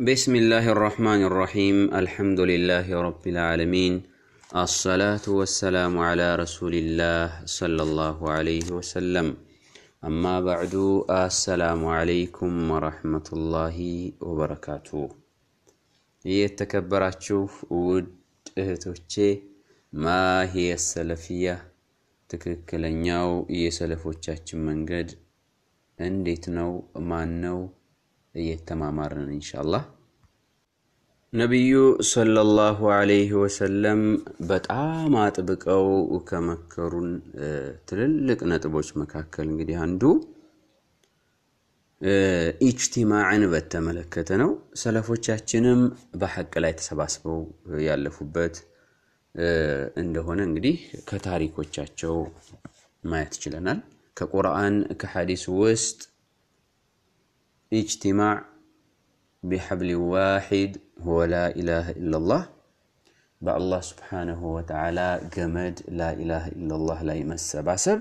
بسم الله الرحمن الرحيم الحمد لله رب العالمين الصلاة والسلام على رسول الله صلى الله عليه وسلم أما بعد السلام عليكم ورحمة الله وبركاته يتكبراتشو ود اهتوتشي ما هي السلفية تككلنياو يسلفوتشاتش منجد እንዴት ነው ማን ነው እየተማማርን እንሻላ ነቢዩ ሰለላሁ አለይህ ወሰለም በጣም አጥብቀው ከመከሩን ትልልቅ ነጥቦች መካከል እንግዲህ አንዱ ኢጅቲማዕን በተመለከተ ነው። ሰለፎቻችንም በሐቅ ላይ ተሰባስበው ያለፉበት እንደሆነ እንግዲህ ከታሪኮቻቸው ማየት ይችለናል። ከቁርአን ከሐዲስ ውስጥ اجتماع بحبل واحد هو لا إله إلا الله بأ الله سبحانه وتعالى جمد لا إله إلا الله لا يمس باسب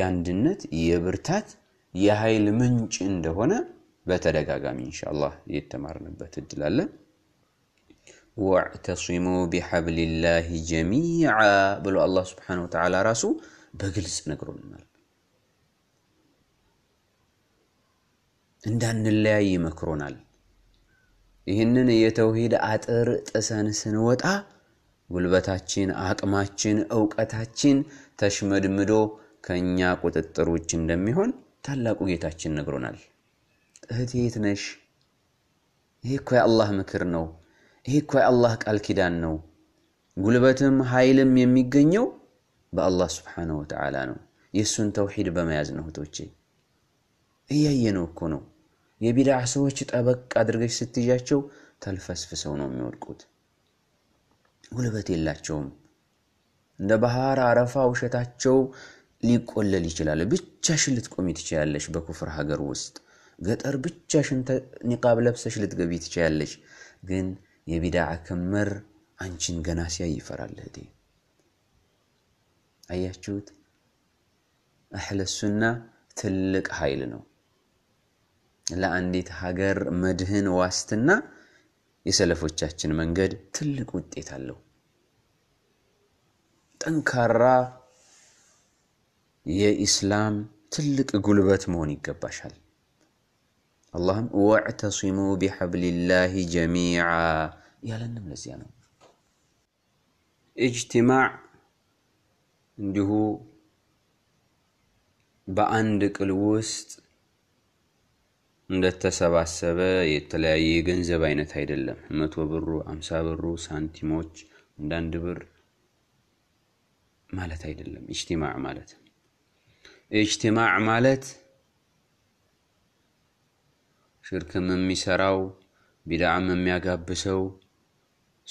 ياندنت يبرتات يهاي المنج هنا بتدقى قام إن شاء الله يتمرن بتدلالة واعتصموا بحبل الله جميعا بل الله سبحانه وتعالى راسو بجلس نقرون الله እንዳንለያይ ይመክሮናል። ይህንን የተውሂድ አጥር ጥሰን ስንወጣ ጉልበታችን፣ አቅማችን፣ እውቀታችን ተሽመድምዶ ከእኛ ቁጥጥር ውጭ እንደሚሆን ታላቁ ጌታችን ነግሮናል። እህት የት ነሽ? ይሄ እኮ የአላህ ምክር ነው። ይሄ እኮ የአላህ ቃል ኪዳን ነው። ጉልበትም ኃይልም የሚገኘው በአላህ ስብሓነሁ ወተዓላ ነው። የእሱን ተውሂድ በመያዝ ነው እህቶቼ እያየነው ነው እኮ ነው። የቢድዓ ሰዎች ጠበቅ አድርገች ስትይዣቸው ተልፈስፍሰው ነው የሚወድቁት። ጉልበት የላቸውም። እንደ ባህር አረፋ ውሸታቸው ሊቆለል ይችላል። ብቻሽን ልትቆሚ ትችላለሽ። በኩፍር ሀገር ውስጥ ገጠር ብቻሽን ኒቃብ ለብሰሽ ልትገቢ ትችላለሽ። ግን የቢድዓ ክምር አንቺን ገና ሲያይ ይፈራል። እህቴ አያችሁት? አህለሱና ትልቅ ኃይል ነው። ለአንዲት ሀገር መድህን ዋስትና የሰለፎቻችን መንገድ ትልቅ ውጤት አለው። ጠንካራ የኢስላም ትልቅ ጉልበት መሆን ይገባሻል። አላህም ወዕተሲሙ ቢሐብሊላሂ ጀሚዓ ያለንም ለዚያ ነው። እጅትማዕ እንዲሁ በአንድ ቅል ውስጥ እንደተሰባሰበ የተለያየ የገንዘብ አይነት አይደለም። መቶ ብሩ፣ አምሳ ብሩ፣ ሳንቲሞች፣ አንዳንድ ብር ማለት አይደለም። ኢጅቲማዕ ማለት ኢጅቲማዕ ማለት ሽርክም የሚሰራው ቢዳዓም የሚያጋብሰው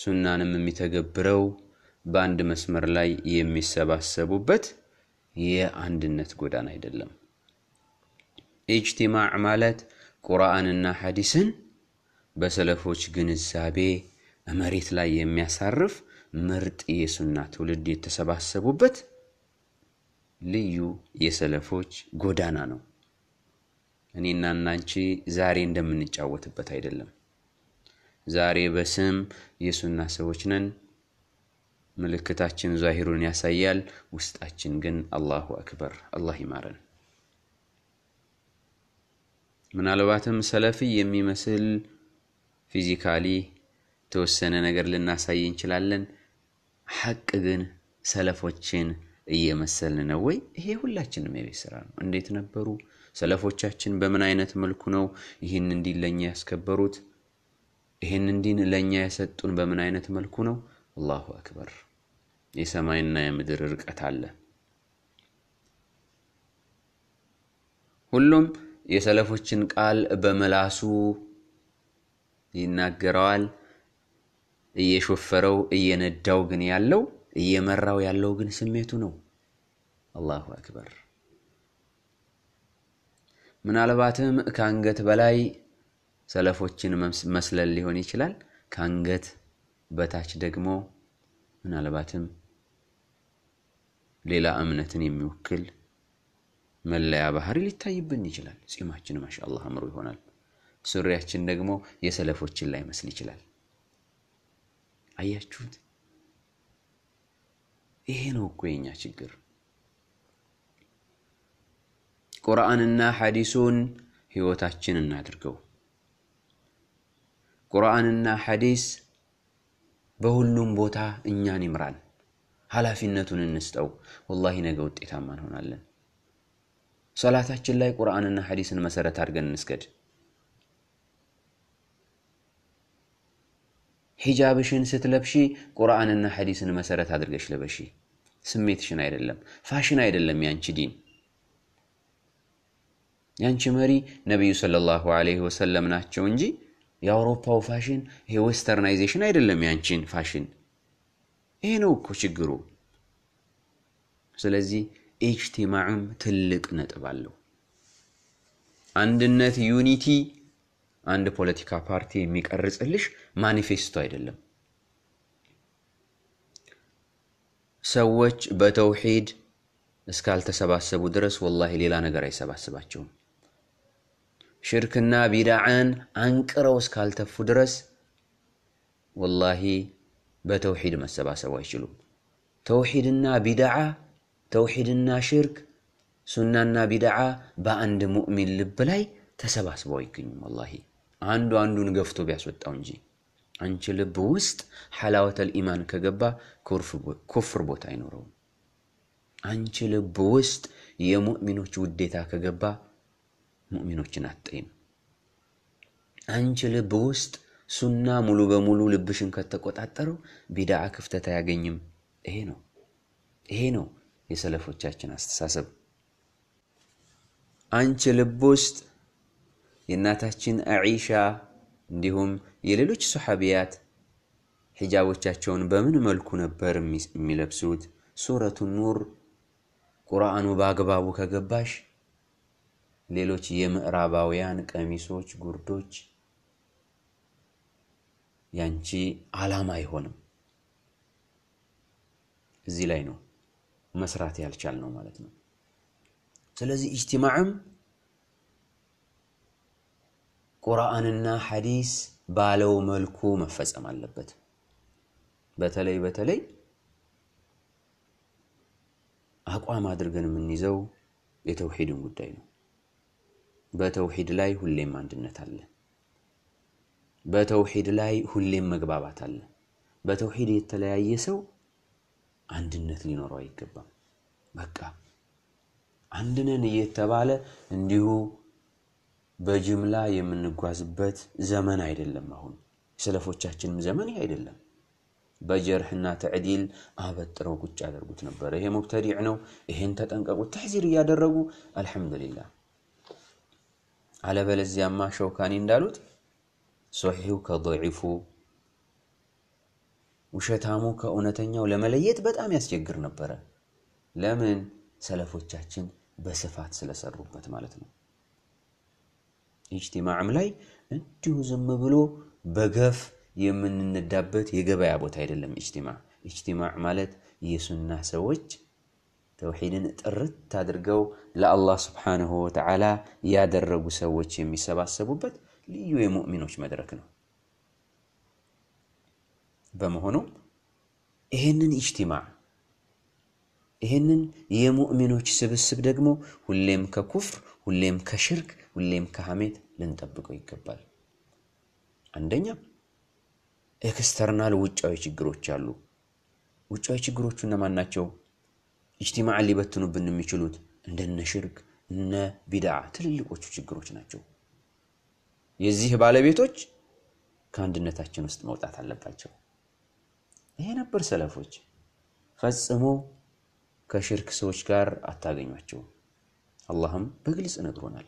ሱናንም የሚተገብረው በአንድ መስመር ላይ የሚሰባሰቡበት የአንድነት ጎዳና አይደለም። ኢጅቲማዕ ማለት ቁርአንና ሐዲስን በሰለፎች ግንዛቤ መሬት ላይ የሚያሳርፍ ምርጥ የሱና ትውልድ የተሰባሰቡበት ልዩ የሰለፎች ጎዳና ነው። እኔና እናንቺ ዛሬ እንደምንጫወትበት አይደለም። ዛሬ በስም የሱና ሰዎች ነን። ምልክታችን ዛሂሩን ያሳያል፣ ውስጣችን ግን አላሁ አክበር። አላህ ይማረን። ምናልባትም ሰለፊ የሚመስል ፊዚካሊ የተወሰነ ነገር ልናሳይ እንችላለን። ሐቅ ግን ሰለፎችን እየመሰልን ነው ወይ? ይሄ ሁላችንም የቤት ስራ ነው። እንዴት ነበሩ ሰለፎቻችን? በምን አይነት መልኩ ነው ይህን እንዲን ለእኛ ያስከበሩት? ይህን እንዲን ለእኛ የሰጡን በምን አይነት መልኩ ነው? አላሁ አክበር። የሰማይና የምድር ርቀት አለ። ሁሉም የሰለፎችን ቃል በመላሱ ይናገረዋል። እየሾፈረው እየነዳው ግን ያለው እየመራው ያለው ግን ስሜቱ ነው። አላሁ አክበር። ምናልባትም ከአንገት በላይ ሰለፎችን መስለል ሊሆን ይችላል። ከአንገት በታች ደግሞ ምናልባትም ሌላ እምነትን የሚወክል መለያ ባህሪ ሊታይብን ይችላል። ጺማችን ማሻአላ አምሮ ይሆናል። ሱሪያችን ደግሞ የሰለፎችን ላይ መስል ይችላል። አያችሁት? ይሄ ነው እኮ የኛ ችግር። ቁርአንና ሐዲሱን ህይወታችን እናድርገው። ቁርአንና ሐዲስ በሁሉም ቦታ እኛን ይምራል ኃላፊነቱን እንስጠው። ወላሂ ነገ ውጤታማ እንሆናለን። ሰላታችን ላይ ቁርአንና ሐዲስን መሰረት አድርገን እንስገድ። ሂጃብሽን ስትለብሺ ቁርአንና ሐዲስን መሰረት አድርገሽ ለበሺ። ስሜትሽን አይደለም፣ ፋሽን አይደለም። ያንቺ ዲን ያንቺ መሪ ነቢዩ ሰለላሁ ዐለይሂ ወሰለም ናቸው እንጂ የአውሮፓው ፋሽን ይሄ ዌስተርናይዜሽን አይደለም። ያንቺን ፋሽን ይሄ ነው እኮ ችግሩ። ስለዚህ ኢጅቲማዑም ትልቅ ነጥብ አለው። አንድነት ዩኒቲ አንድ ፖለቲካ ፓርቲ የሚቀርጽልሽ ማኒፌስቶ አይደለም። ሰዎች በተውሂድ እስካልተሰባሰቡ ድረስ ወላሂ ሌላ ነገር አይሰባስባቸውም። ሽርክና ቢድዓን አንቅረው እስካልተፉ ድረስ ወላሂ በተውሂድ መሰባሰቡ አይችሉም። ተውሂድና ቢዳዓ። ተውሒድና ሽርክ ሱናና ቢድዓ በአንድ ሙእሚን ልብ ላይ ተሰባስበው አይገኙም። ወላሂ አንዱ አንዱን ገፍቶ ቢያስወጣው እንጂ አንቺ ልብ ውስጥ ሐላወተል ኢማን ከገባ ኩፍር ቦታ አይኖረውም። አንቺ ልብ ውስጥ የሙእሚኖች ውዴታ ከገባ ሙእሚኖችን አጠይም አንቺ ልብ ውስጥ ሱና ሙሉ በሙሉ ልብሽን ከተቆጣጠረው ቢድዓ ክፍተት አያገኝም። ይሄ ነው ይሄ ነው የሰለፎቻችን አስተሳሰብ። አንቺ ልብ ውስጥ የእናታችን አዒሻ እንዲሁም የሌሎች ሰሓቢያት ሒጃቦቻቸውን በምን መልኩ ነበር የሚለብሱት? ሱረቱ ኑር ቁርአኑ በአግባቡ ከገባሽ ሌሎች የምዕራባውያን ቀሚሶች፣ ጉርዶች ያንቺ አላማ አይሆንም። እዚህ ላይ ነው መስራት ያልቻል ነው ማለት ነው። ስለዚህ ኢጅቲማዕም ቁርአንና ሐዲስ ባለው መልኩ መፈጸም አለበት። በተለይ በተለይ አቋም አድርገን የምንይዘው የተውሂድን ጉዳይ ነው። በተውሂድ ላይ ሁሌም አንድነት አለ። በተውሂድ ላይ ሁሌም መግባባት አለ። በተውሂድ የተለያየ ሰው አንድነት ሊኖረው አይገባም። በቃ አንድነን እየተባለ እንዲሁ በጅምላ የምንጓዝበት ዘመን አይደለም። አሁን የሰለፎቻችንም ዘመን ይህ አይደለም። በጀርህና ተዕዲል አበጥረው ቁጭ ያደርጉት ነበር። ይሄ ሙብተዲዕ ነው፣ ይሄን ተጠንቀቁ፣ ተሕዚር እያደረጉ አልሐምዱሊላ አለበለዚያማ ሸውካኒ እንዳሉት ሶሒሁ ከደዒፉ ውሸታሙ ከእውነተኛው ለመለየት በጣም ያስቸግር ነበረ። ለምን? ሰለፎቻችን በስፋት ስለሰሩበት ማለት ነው። ኢጅቲማዕም ላይ እንዲሁ ዝም ብሎ በገፍ የምንነዳበት የገበያ ቦታ አይደለም። ኢጅቲማዕ ኢጅቲማዕ ማለት የሱና ሰዎች ተውሒድን ጥርት አድርገው ለአላህ ስብሓንሁ ወተዓላ ያደረጉ ሰዎች የሚሰባሰቡበት ልዩ የሙእሚኖች መድረክ ነው። በመሆኑ ይህንን ኢጅቲማዕ ይህንን የሙእሚኖች ስብስብ ደግሞ ሁሌም ከኩፍር ሁሌም ከሽርክ ሁሌም ከሐሜት ልንጠብቀው ይገባል። አንደኛ ኤክስተርናል ውጫዊ ችግሮች አሉ። ውጫዊ ችግሮቹ እነማን ናቸው? ኢጅቲማዕን ሊበትኑብን የሚችሉት እንደነ ሽርክ እነ ቢድዓ ትልልቆቹ ችግሮች ናቸው። የዚህ ባለቤቶች ከአንድነታችን ውስጥ መውጣት አለባቸው። ይሄ ነበር ሰለፎች። ፈጽሞ ከሽርክ ሰዎች ጋር አታገኟቸውም። አላህም በግልጽ ነግሮናል።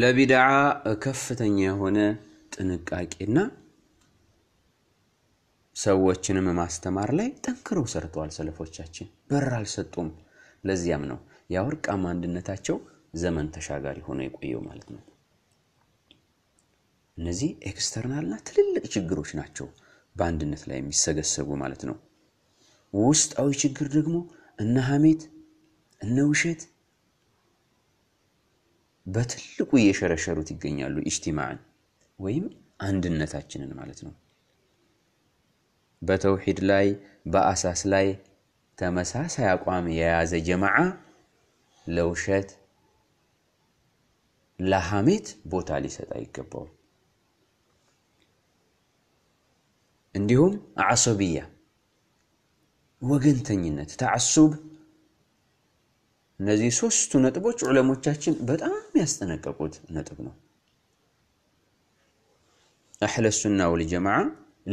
ለቢድዓ ከፍተኛ የሆነ ጥንቃቄና ሰዎችንም ማስተማር ላይ ጠንክረው ሰርተዋል ሰለፎቻችን። በር አልሰጡም። ለዚያም ነው የወርቃማ አንድነታቸው ዘመን ተሻጋሪ ሆኖ የቆየው ማለት ነው። እነዚህ ኤክስተርናል ና ትልልቅ ችግሮች ናቸው በአንድነት ላይ የሚሰገሰቡ ማለት ነው። ውስጣዊ ችግር ደግሞ እነ ሀሜት እነ ውሸት በትልቁ እየሸረሸሩት ይገኛሉ። ኢጅቲማዕን ወይም አንድነታችንን ማለት ነው። በተውሂድ ላይ በአሳስ ላይ ተመሳሳይ አቋም የያዘ ጀማዓ ለውሸት ለሐሜት ቦታ ሊሰጥ አይገባውም። እንዲሁም አሶብያ ወገንተኝነት፣ ተዓሱብ እነዚህ ሶስቱ ነጥቦች ዑለሞቻችን በጣም ያስጠነቀቁት ነጥብ ነው። አህለ ሱና ወልጀማዓ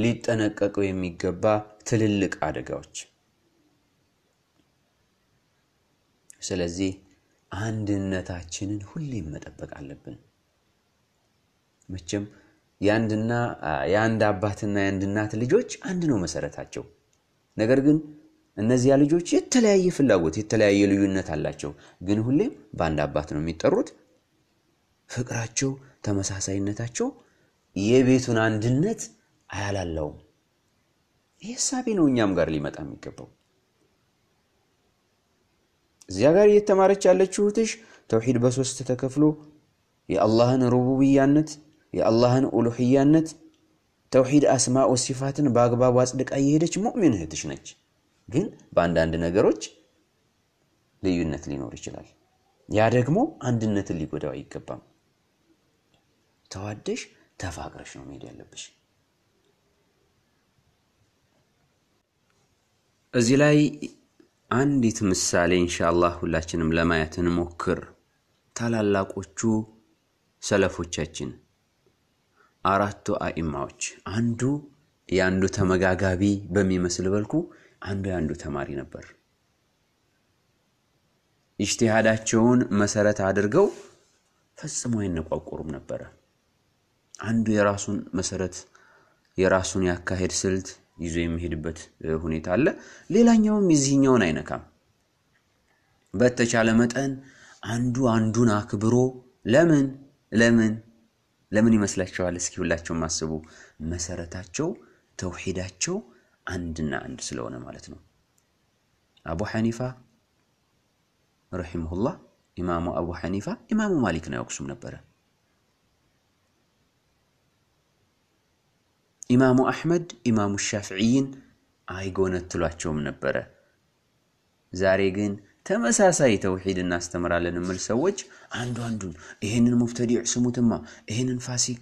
ሊጠነቀቀው የሚገባ ትልልቅ አደጋዎች ስለዚህ አንድነታችንን ሁሌም መጠበቅ አለብን። መቼም የአንድ አባትና የአንድ እናት ልጆች አንድ ነው መሰረታቸው። ነገር ግን እነዚያ ልጆች የተለያየ ፍላጎት፣ የተለያየ ልዩነት አላቸው። ግን ሁሌም በአንድ አባት ነው የሚጠሩት። ፍቅራቸው፣ ተመሳሳይነታቸው የቤቱን አንድነት አያላለውም። ይህ እሳቤ ነው እኛም ጋር ሊመጣ የሚገባው። እዚያ ጋር እየተማረች ያለችው እህትሽ ተውሂድ በሶስት ተከፍሎ የአላህን ሩቡብያነት፣ የአላህን ኡሉህያነት፣ ተውሂድ አስማ ሲፋትን በአግባቡ አጽድቃ እየሄደች ሙእሚን እህትሽ ነች። ግን በአንዳንድ ነገሮች ልዩነት ሊኖር ይችላል። ያ ደግሞ አንድነትን ሊጎዳው አይገባም። ተዋደሽ ተፋቅረሽ ነው መሄድ ያለብሽ። እዚህ ላይ አንዲት ምሳሌ እንሻአላህ ሁላችንም ለማየት እንሞክር። ታላላቆቹ ሰለፎቻችን አራቱ አኢማዎች አንዱ የአንዱ ተመጋጋቢ በሚመስል በልኩ አንዱ የአንዱ ተማሪ ነበር። ኢጅቲሃዳቸውን መሰረት አድርገው ፈጽሞ አይነቋቁሩም ነበረ። አንዱ የራሱን መሰረት የራሱን ያካሄድ ስልት ይዞ የሚሄድበት ሁኔታ አለ። ሌላኛውም የዚህኛውን አይነካም። በተቻለ መጠን አንዱ አንዱን አክብሮ ለምን ለምን ለምን ይመስላችኋል? እስኪ ሁላቸውም ማስቡ። መሰረታቸው ተውሂዳቸው አንድና አንድ ስለሆነ ማለት ነው። አቡ ሐኒፋ ረሒመሁላህ ኢማሙ አቡ ሐኒፋ ኢማሙ ማሊክ ነው ያውቅሱም ነበረ። ኢማሙ አሕመድ ኢማሙ ሻፍዕይን አይጎነትሏቸውም ነበረ። ዛሬ ግን ተመሳሳይ ተውሒድ እናስተምራለን የምል ሰዎች አንዱ አንዱን ይህንን ሙብተዲዕ ስሙትማ፣ ይህንን ፋሲቅ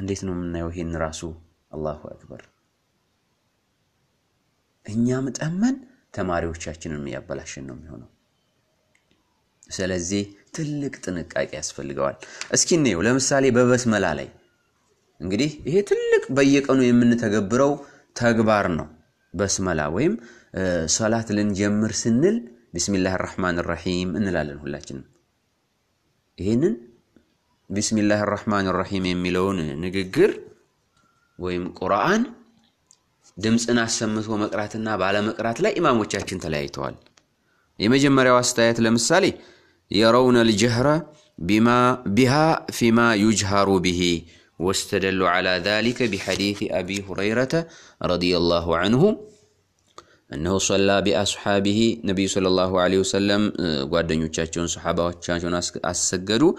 እንዴት ነው የምናየው? ይሄን ራሱ አላሁ አክበር። እኛም ጠመን ተማሪዎቻችንን የሚያበላሽን ነው የሚሆነው። ስለዚህ ትልቅ ጥንቃቄ ያስፈልገዋል። እስኪ እኔው ለምሳሌ በበስመላ ላይ እንግዲህ ይሄ ትልቅ በየቀኑ የምንተገብረው ተግባር ነው። በስመላ ወይም ሰላት ልንጀምር ስንል ቢስሚላህ ራህማን ራሒም እንላለን ሁላችንም። ይህንን ቢስሚላህ ራማን ራሒም የሚለውን ንግግር ወይም ቁርአን ድምፅን አሰምቶ መቅራትና ባለመቅራት ላይ ኢማሞቻችን ተለያይተዋል። የመጀመሪያው አስተያየት ለምሳሌ የረውነ ልጀህረ ቢሃ ፊማ ዩጅሃሩ ብሂ واستدلوا على ذلك بحديث أبي هريرة رضي الله عنه أنه صلى بأصحابه نبي صلى الله عليه وسلم صحابة صحابዎቻቸውን أسجدوا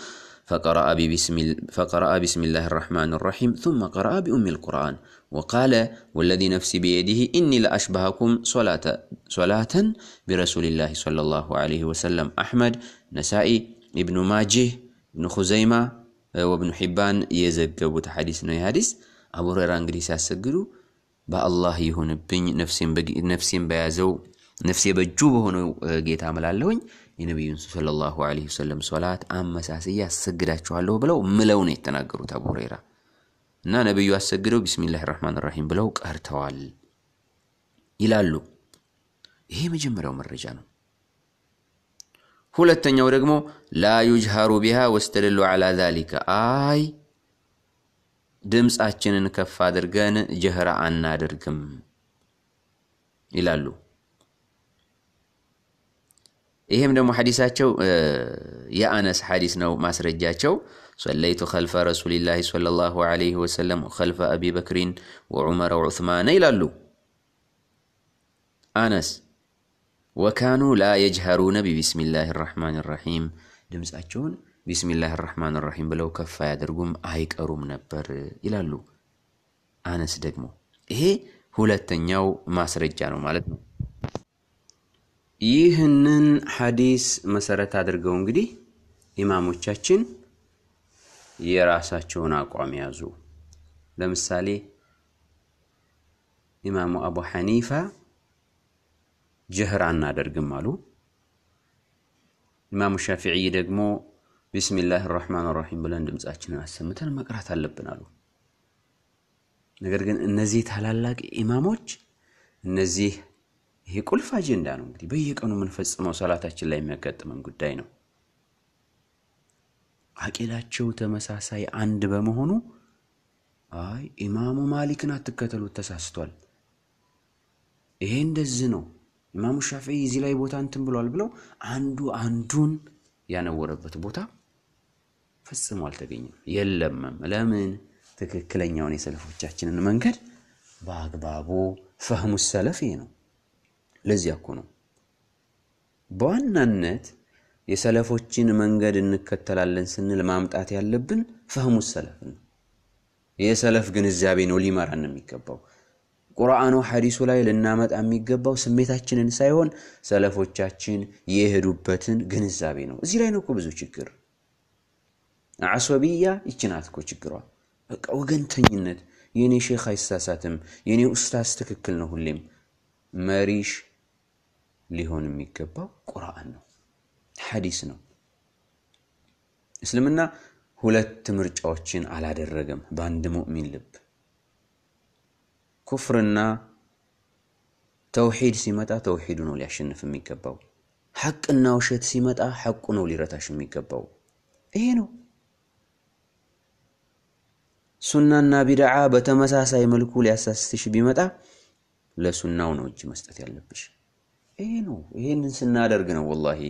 فقرأ بسم فقرأ بسم الله الرحمن الرحيم ثم قرأ بأم القرآن وقال والذي نفسي بيده إني لأشبهكم صلاة صلاة برسول الله صلى الله عليه وسلم أحمد نسائي ابن ماجه ابن خزيمة ወብኑ ሒባን የዘገቡት ሐዲስ ነው። ይህ ሐዲስ አቡ ሁረይራ እንግዲህ ሲያሰግዱ በአላህ ይሁንብኝ ነፍሴን በያዘው ነፍሴ በእጁ በሆነው ጌታ ምላለሁኝ የነቢዩን ሰለላሁ ዐለይሂ ወሰለም ሶላት አመሳስዬ አሰግዳችኋለሁ ብለው ምለው ነው የተናገሩት አቡ ሁረይራ እና ነቢዩ አሰግደው ቢስሚላህ ራህማን ራሂም ብለው ቀርተዋል ይላሉ። ይሄ የመጀመሪያው መረጃ ነው። ሁለተኛው ደግሞ ላ ዩጅሃሩ ቢሃ ወስተደሉ ዓላ ዛሊከ አይ ድምፃችንን ከፍ አድርገን ጀህራ አናደርግም ይላሉ። ይሄም ደግሞ ሐዲሳቸው የአነስ ሐዲስ ነው ማስረጃቸው። ሰለይቱ ኸልፈ ረሱሊላሂ ሰለላሁ ዐለይሂ ወሰለም ኸልፈ አቢ በክሪን ወዑመር ወዑስማን ይላሉ አነስ ወካኑ ላ የጅሀሩነ ቢቢስሚላህ ራሕማን ራሒም ድምፃቸውን ቢስሚላህ ራሕማን ራሒም ብለው ከፍ አያደርጉም አይቀሩም ነበር ይላሉ። አነስ ደግሞ ይሄ ሁለተኛው ማስረጃ ነው ማለት ነው። ይህንን ሐዲስ መሰረት አድርገው እንግዲህ ኢማሞቻችን የራሳቸውን አቋም ያዙ። ለምሳሌ ኢማሙ አቡ ሐኒፋ ጀህር አናደርግም አሉ። ኢማሙ ሻፊዒ ደግሞ ቢስሚላህ ራህማን ራሒም ብለን ድምፃችንን አሰምተን መቅራት አለብን አሉ። ነገር ግን እነዚህ ታላላቅ ኢማሞች እነዚህ ይሄ ቁልፍ አጀንዳ ነው። እንግዲህ በየቀኑ የምንፈጽመው ሰላታችን ላይ የሚያጋጥመን ጉዳይ ነው። አቂዳቸው ተመሳሳይ አንድ በመሆኑ አይ ኢማሙ ማሊክን አትከተሉት ተሳስቷል፣ ይሄ እንደዚህ ነው ኢማሙ ሻፊዒ እዚህ ላይ ቦታ እንትን ብሏል ብለው አንዱ አንዱን ያነወረበት ቦታ ፈጽሞ አልተገኘም የለምም። ለምን? ትክክለኛውን የሰለፎቻችንን መንገድ በአግባቡ ፈህሙ ሰለፍ ነው። ለዚያ እኮ ነው በዋናነት የሰለፎችን መንገድ እንከተላለን ስንል ማምጣት ያለብን ፈህሙ ሰለፍ ነው። የሰለፍ ግንዛቤ ነው ሊመራን የሚገባው። ቁርአኑ ሐዲሱ ላይ ልናመጣ የሚገባው ስሜታችንን ሳይሆን ሰለፎቻችን የሄዱበትን ግንዛቤ ነው። እዚህ ላይ ነው እኮ ብዙ ችግር። አሶቢያ ይችናት እኮ ችግሯ። በቃ ወገንተኝነት፣ የኔ ሼክ አይሳሳትም፣ የኔ ኡስታዝ ትክክል ነው ሁሌም። መሪሽ ሊሆን የሚገባው ቁርአን ነው፣ ሐዲስ ነው። እስልምና ሁለት ምርጫዎችን አላደረገም በአንድ ሙእሚን ልብ ኩፍርና ተውሂድ ሲመጣ ተውሂዱ ነው ሊያሸንፍ የሚገባው። ሐቅና ውሸት ሲመጣ ሐቁ ነው ሊረታሽ የሚገባው። ይሄ ነው። ሱናና ቢድዓ በተመሳሳይ መልኩ ሊያሳስትሽ ቢመጣ ለሱናው ነው እጅ መስጠት ያለብሽ። ይሄ ነው። ይሄንን ስናደርግ ነው ወላሂ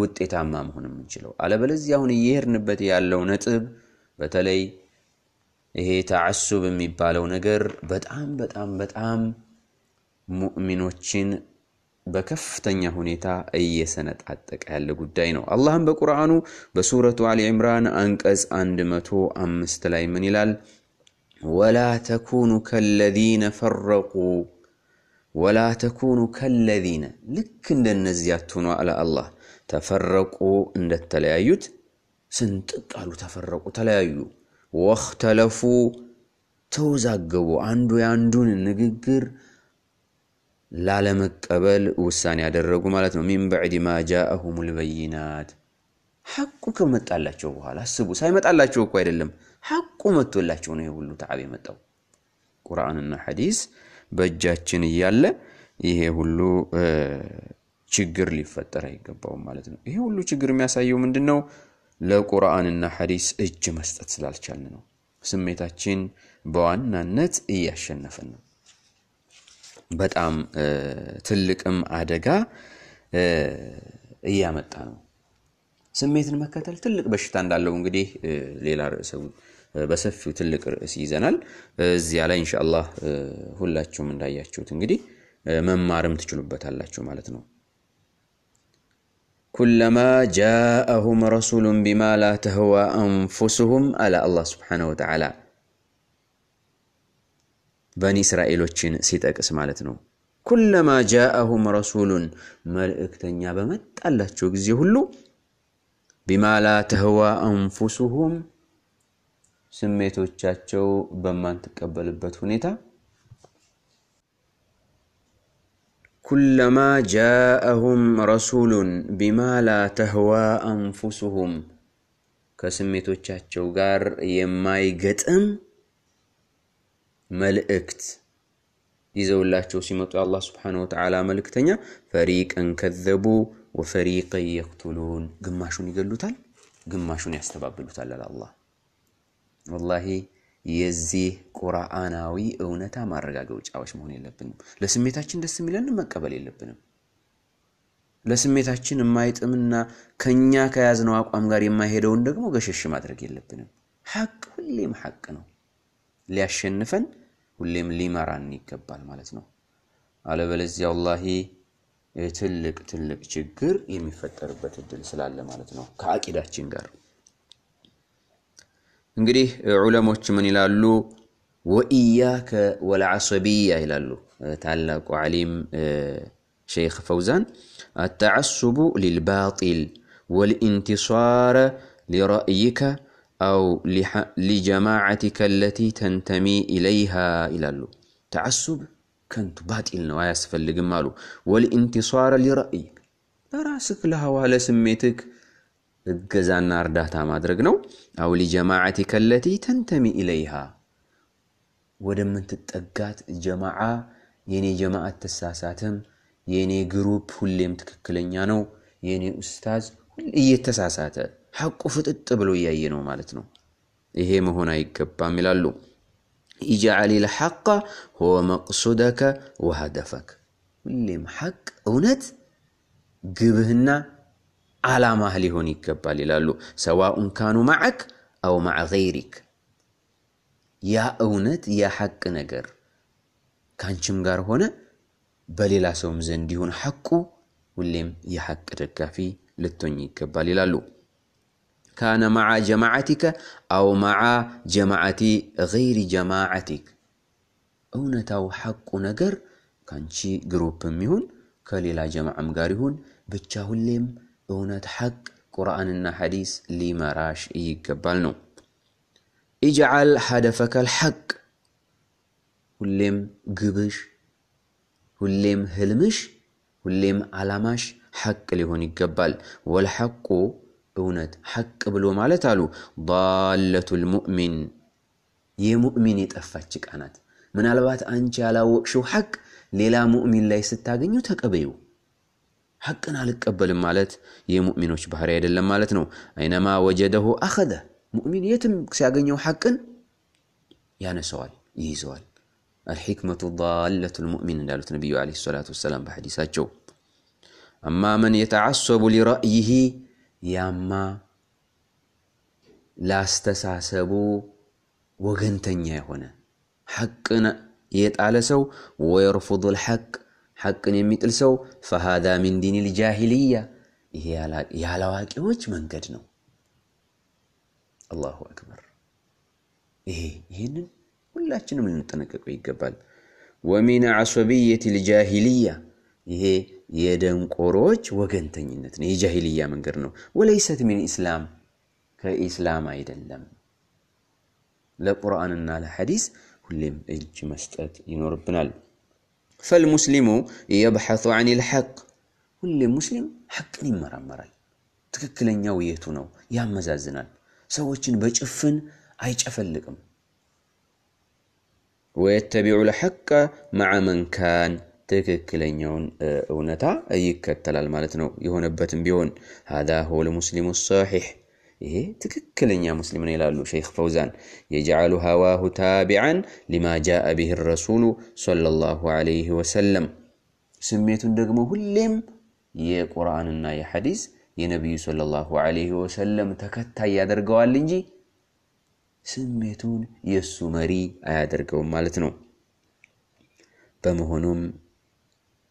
ውጤታማ መሆን የምንችለው። አለበለዚያ አሁን እየሄድንበት ያለው ነጥብ በተለይ ይሄ ተዓሱብ የሚባለው ነገር በጣም በጣም በጣም ሙእሚኖችን በከፍተኛ ሁኔታ እየሰነጣጠቀ ያለ ጉዳይ ነው። አላህም በቁርአኑ በሱረቱ አሊ ዕምራን አንቀጽ 105 ላይ ምን ይላል? ወላ ተኩኑ ከለዚነ ፈረቁ ወላ ተኩኑ ከለዚነ ልክ እንደነዚያ አትሆኑ አለ አላህ። ተፈረቁ እንደተለያዩት ስንጥቅ አሉ። ተፈረቁ ተለያዩ ወኽተለፉ ተወዛገቡ። አንዱ የአንዱን ንግግር ላለመቀበል ውሳኔ ያደረጉ ማለት ነው። ሚን በዕድ ማ ጃአሁሙል ልበይናት፣ ሐቁ ከመጣላቸው በኋላ አስቡ። ሳይመጣላቸው እኮ አይደለም ሐቁ መጥቶላቸው ነው የሁሉ ተዓብ የመጣው። ቁርአንና ሐዲስ በእጃችን እያለ ይሄ ሁሉ ችግር ሊፈጠር አይገባውም ማለት ነው። ይሄ ሁሉ ችግር የሚያሳየው ምንድን ነው? ለቁርአንና ሐዲስ እጅ መስጠት ስላልቻልን ነው። ስሜታችን በዋናነት እያሸነፈን ነው። በጣም ትልቅም አደጋ እያመጣ ነው። ስሜትን መከተል ትልቅ በሽታ እንዳለው እንግዲህ ሌላ ርዕሰ በሰፊው ትልቅ ርዕስ ይዘናል። እዚያ ላይ እንሻ አላህ ሁላችሁም እንዳያችሁት እንግዲህ መማርም ትችሉበታላችሁ ማለት ነው። كلما جاءهم رسول بما لا تهوى أنفسهم على الله سبحانه وتعالى بني إسرائيل وشين سيتك اسمالتنو كلما جاءهم رسول ملئكتنيا بمت الله تشوك هلو بما لا تهوى أنفسهم تشاتشو بمان تكبل ሁኔታ كلما جاءهم رسول بما لا تهوى أنفسهم ከስሜቶቻቸው ጋር የማይገጥም መልእክት ይዘውላቸው ሲመጡ የአላህ ስብሓነ ወተዓላ መልእክተኛ ፈሪቀን ከዘቡ ወፈሪቀን የቅቱሉን ግማሹን ይገሉታል፣ ግማሹን ያስተባብሉታል አለ አላህ ወላሂ የዚህ ቁርአናዊ እውነታ ማረጋገጫዎች መሆን የለብንም። ለስሜታችን ደስ የሚለን መቀበል የለብንም። ለስሜታችን የማይጥምና ከኛ ከያዝነው አቋም ጋር የማይሄደውን ደግሞ ገሸሽ ማድረግ የለብንም። ሐቅ ሁሌም ሐቅ ነው። ሊያሸንፈን ሁሌም ሊመራን ይገባል ማለት ነው። አለበለዚያ ወላሂ ትልቅ ትልቅ ችግር የሚፈጠርበት እድል ስላለ ማለት ነው ከአቂዳችን ጋር እንግዲህ ዑለሞች ምን ይላሉ? ወኢያከ ወልዓሰቢያ ይላሉ። ታላቁ ዓሊም ሸይኽ ፈውዛን አተዓሱቡ ሊልባጢል ወልኢንቲሳረ ሊረእይከ አው ሊጀማዓቲከ አለቲ ተንተሚ ኢለይሃ ይላሉ። ተዓሱብ ከንቱ ባጢል ነው፣ አያስፈልግም አሉ። ወልኢንቲሳረ ሊረእይክ ለራስክ ለሀዋ ለስሜትክ እገዛና እርዳታ ማድረግ ነው። አው ሊጀማዓቲ ከለቲ ተንተሚ ኢለይሃ ወደምትጠጋት ጀማዓ የኔ ጀማዓ ተሳሳትም የኔ ግሩፕ ሁሌም ትክክለኛ ነው። የኔ ኡስታዝ ሁሌ እየተሳሳተ ሐቁ ፍጥጥ ብሎ እያየ ነው ማለት ነው። ይሄ መሆን አይገባም ይላሉ። ኢጃዓሊ ለሐቀ ሆወ መቅሱደከ ወሃደፈክ ሁሌም ሐቅ እውነት ግብህና ዓላማህ ሊሆን ይገባል ይላሉ። ሰዋኡን ካኑ ማዐክ አው ማዕ ገይሪክ፣ ያ እውነት ያ ሐቅ ነገር ካንችም ጋር ሆነ በሌላ ሰውም ዘንድ ይሁን ሐቁ ሁሌም የሐቅ ደጋፊ ልትሆኝ ይገባል ይላሉ። ካነ ማዓ ጀማዓቲከ አው ማዓ ጀማዓቲ ገይሪ ጀማዓቲክ፣ እውነታው ሐቁ ነገር ካንቺ ግሩፕም ይሁን ከሌላ ጀማዓም ጋር ይሁን ብቻ ሁሌም እውነት ሐቅ ቁርአንና ሐዲስ ሊመራሽ ይገባል ነው። ኢጅዓል ሀደፈከል ሐቅ ሁሌም ግብሽ፣ ሁሌም ህልምሽ፣ ሁሌም ዓላማሽ ሐቅ ሊሆን ይገባል። ወልሐቁ እውነት ሐቅ ብሎ ማለት አሉ ዳለቱል ሙእሚን የሙእሚን የጠፋች ዕቃ ናት። ምናልባት አንቺ ያላወቅሽው ሐቅ ሌላ ሙእሚን ላይ ስታገኙ ተቀበዩ። حقنا لك لقبل مالت يمؤمنوش بحر يدلم مالت نو اينما وجده اخذه مؤمن يتم سياغنيو حقن يعني سوال سوال الحكمة ضالة المؤمن قال النبي عليه الصلاة والسلام بحديثاته أما من يتعصب لرأيه ياما لا استساسبو وغنتن يهونا حقنا يتعلسو ويرفض الحق ሐቅን የሚጥል ሰው ፈሃዛ ሚን ዲኒል ጃሂልያ፣ ይሄ ያላዋቂዎች መንገድ ነው። አላሁ አክበር። ይሄ ይህንን ሁላችንም ልንጠነቀቀው ይገባል። ወሚን ዐሶቢየት ልጃሂልያ፣ ይሄ የደንቆሮች ወገንተኝነት ነው፣ የጃሂልያ መንገድ ነው። ወለይሰት ሚን ኢስላም፣ ከኢስላም አይደለም። ለቁርአንና ለሐዲስ ሁሌም እጅ መስጠት ይኖርብናል። فالمسلم يبحث عن الحق واللي مسلم حق مرا مرا تككلن يا ويتو يا مزازنا سوتشن بجفن اي تشفلقم ويتبع الحق مع من كان تككلن يون أه، اونتا يكتل المالتنو يهون بتن بيون هذا هو المسلم الصحيح ይሄ ትክክለኛ ሙስሊም ነው ይላሉ ሸይኽ ፈውዛን። የጀዓሉ ሀዋሁ ታቢዓን ሊማ ጃአ ቢህ ረሱሉ ሰለላሁ ዐለይሂ ወሰለም፣ ስሜቱን ደግሞ ሁሌም የቁርአንና የሐዲስ የነቢዩ ሰለላሁ ዐለይሂ ወሰለም ተከታይ ያደርገዋል እንጂ ስሜቱን የእሱ መሪ አያደርገውም ማለት ነው። በመሆኑም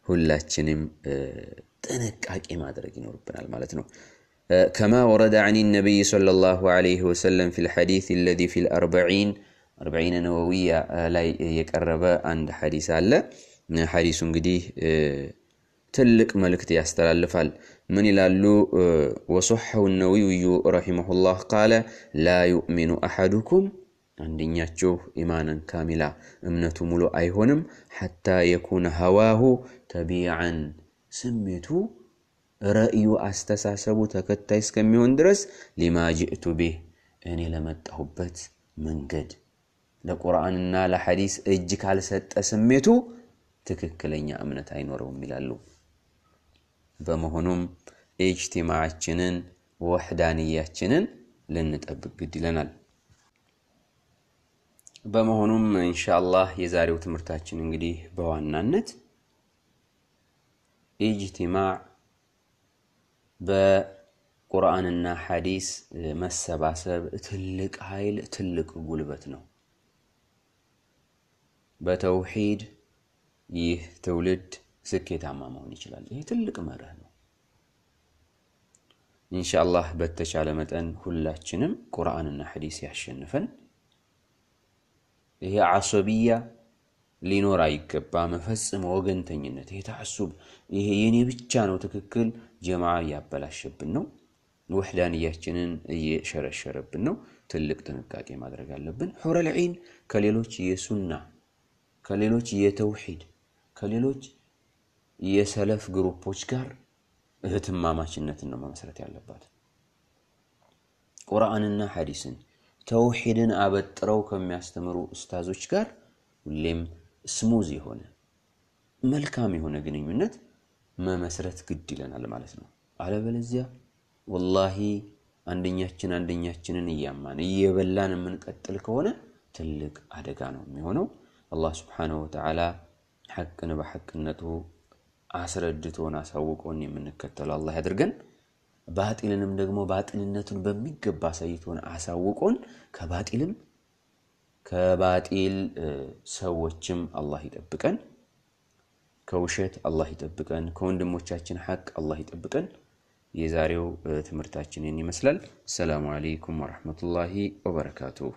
ሁላችንም ጥንቃቄ ማድረግ ይኖርብናል ማለት ነው። كما ورد عن النبي صلى الله عليه وسلم في الحديث الذي في الأربعين أربعين نووية لا يقرب عن حديث الله حديث قديه تلك ملكت يستلالفال من لالو وصحه النووي رحمه الله قال لا يؤمن أحدكم አንደኛቸው إيمانا كاملا أمنة ملو أيهنم حتى يكون هواه تبيعا سميته ራእዩ አስተሳሰቡ ተከታይ እስከሚሆን ድረስ ሊማጅእቱ ቤህ እኔ ለመጣሁበት መንገድ ለቁርአንና ለሐዲስ እጅ ካልሰጠ ስሜቱ ትክክለኛ እምነት አይኖረውም ይላሉ። በመሆኑም ኢጅቲማዓችንን ወሕዳንያችንን ልንጠብቅ ግድ ይለናል። በመሆኑም ኢንሻአላህ የዛሬው ትምህርታችን እንግዲህ በዋናነት ኢጅቲማዕ በቁርአንና ሐዲስ መሰባሰብ ትልቅ ኃይል፣ ትልቅ ጉልበት ነው። በተውሂድ ይህ ትውልድ ስኬታማ መሆን ይችላል። ይህ ትልቅ መርህ ነው። ኢንሻአላህ በተቻለ መጠን ሁላችንም ቁርአንና ሐዲስ ያሸንፈን። ይሄ አሶቢያ ሊኖር አይገባ መፈጽመ ወገንተኝነት፣ ይሄ ተዓሱብ፣ ይሄ የኔ ብቻ ነው ትክክል ጀማዓ እያበላሸብን ነው። ውሕዳንያችንን እየሸረሸረብን ነው። ትልቅ ጥንቃቄ ማድረግ አለብን። ሑረል ከሌሎች የሱና ከሌሎች የተውሂድ ከሌሎች የሰለፍ ግሩፖች ጋር እህትማማችነትን ነው መመስረት ያለባት። ቁርአንና ሐዲስን ተውሂድን አበጥረው ከሚያስተምሩ ኡስታዞች ጋር ሁሌም ስሙዝ የሆነ መልካም የሆነ ግንኙነት መመስረት ግድ ይለናል ማለት ነው። አለበለዚያ ወላሂ አንደኛችን አንደኛችንን እያማን እየበላን የምንቀጥል ከሆነ ትልቅ አደጋ ነው የሚሆነው። አላህ ስብሓነሁ ወተላ ሐቅን በሐቅነቱ አስረድቶን አሳውቆን የምንከተለው አላህ ያድርገን። ባጢልንም ደግሞ ባጢልነቱን በሚገባ አሳይቶን አሳውቆን ከባጢልም ከባጢል ሰዎችም አላህ ይጠብቀን። ከውሸት አላህ ይጠብቀን። ከወንድሞቻችን ሐቅ አላህ ይጠብቀን። የዛሬው ትምህርታችንን ይመስላል። ሰላሙ አለይኩም ወረመቱላ ወበረካቱሁ።